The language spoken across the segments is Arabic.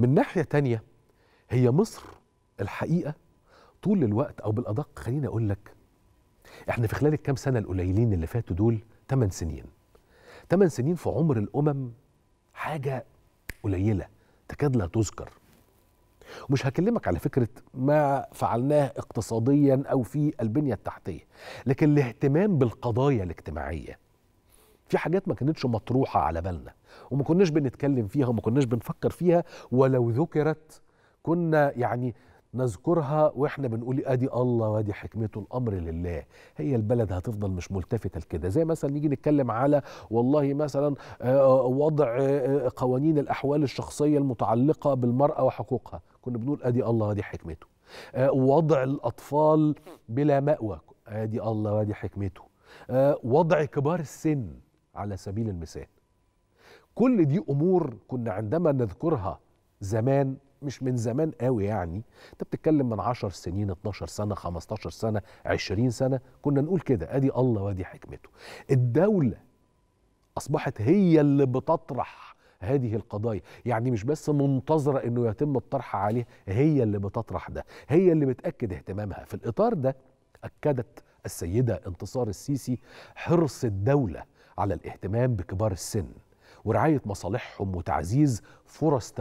من ناحية تانية هي مصر الحقيقة طول الوقت أو بالأدق خليني أقول لك إحنا في خلال الكام سنة القليلين اللي فاتوا دول 8 سنين 8 سنين في عمر الأمم حاجة قليلة تكاد لا تذكر ومش هكلمك على فكرة ما فعلناه اقتصاديا أو في البنية التحتية لكن الاهتمام بالقضايا الاجتماعية في حاجات ما كانتش مطروحه على بالنا وما كناش بنتكلم فيها وما كناش بنفكر فيها ولو ذكرت كنا يعني نذكرها واحنا بنقول ادي الله وادي حكمته الامر لله هي البلد هتفضل مش ملتفته لكده زي مثلا نيجي نتكلم على والله مثلا آه، آه، وضع آه، قوانين الاحوال الشخصيه المتعلقه بالمراه وحقوقها كنا بنقول ادي الله وادي حكمته وضع الاطفال بلا ماوى ادي الله وادي حكمته وضع كبار السن على سبيل المثال كل دي امور كنا عندما نذكرها زمان مش من زمان قوي يعني انت بتتكلم من 10 سنين 12 سنه 15 سنه 20 سنه كنا نقول كده ادي الله وادي حكمته الدوله اصبحت هي اللي بتطرح هذه القضايا يعني مش بس منتظرة أنه يتم الطرح عليها هي اللي بتطرح ده هي اللي بتأكد اهتمامها في الإطار ده أكدت السيدة انتصار السيسي حرص الدولة على الاهتمام بكبار السن ورعاية مصالحهم وتعزيز فرص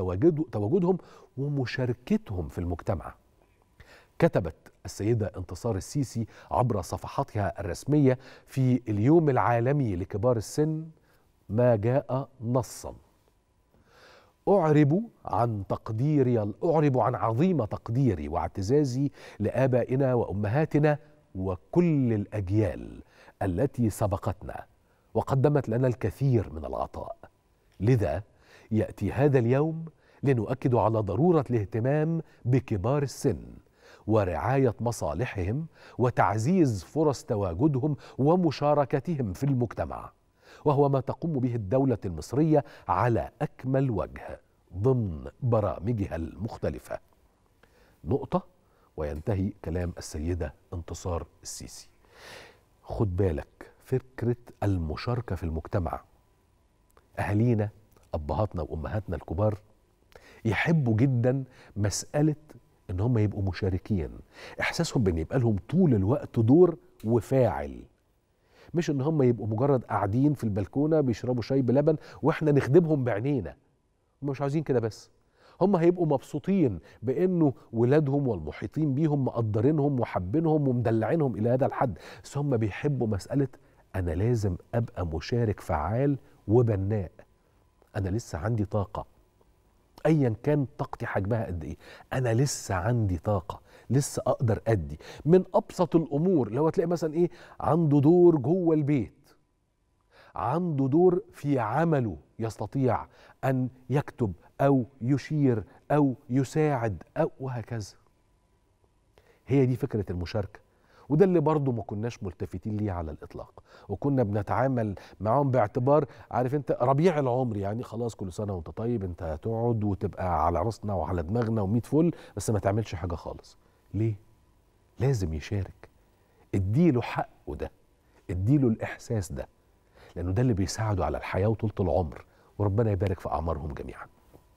تواجدهم ومشاركتهم في المجتمع كتبت السيدة انتصار السيسي عبر صفحتها الرسمية في اليوم العالمي لكبار السن ما جاء نصا أعرب عن تقديري أعرب عن عظيم تقديري واعتزازي لآبائنا وأمهاتنا وكل الأجيال التي سبقتنا وقدمت لنا الكثير من العطاء لذا ياتي هذا اليوم لنؤكد على ضروره الاهتمام بكبار السن ورعايه مصالحهم وتعزيز فرص تواجدهم ومشاركتهم في المجتمع وهو ما تقوم به الدوله المصريه على اكمل وجه ضمن برامجها المختلفه نقطه وينتهي كلام السيده انتصار السيسي خد بالك فكره المشاركه في المجتمع اهالينا ابهاتنا وامهاتنا الكبار يحبوا جدا مساله ان هم يبقوا مشاركين احساسهم بان يبقى لهم طول الوقت دور وفاعل مش ان هم يبقوا مجرد قاعدين في البلكونه بيشربوا شاي بلبن واحنا نخدمهم بعينينا هم مش عاوزين كده بس هم هيبقوا مبسوطين بانه ولادهم والمحيطين بيهم مقدرينهم وحابينهم ومدلعينهم الى هذا الحد بس هم بيحبوا مساله انا لازم ابقى مشارك فعال وبناء انا لسه عندي طاقه ايا كان طاقتي حجمها قد ايه انا لسه عندي طاقه لسه اقدر ادي من ابسط الامور لو هتلاقي مثلا ايه عنده دور جوه البيت عنده دور في عمله يستطيع ان يكتب او يشير او يساعد او وهكذا هي دي فكره المشاركه وده اللي برضه ما كناش ملتفتين ليه على الاطلاق وكنا بنتعامل معاهم باعتبار عارف انت ربيع العمر يعني خلاص كل سنه وانت طيب انت هتقعد وتبقى على راسنا وعلى دماغنا و100 فل بس ما تعملش حاجه خالص ليه لازم يشارك اديله حقه ده اديله الاحساس ده لانه ده اللي بيساعده على الحياه وطولة العمر وربنا يبارك في اعمارهم جميعا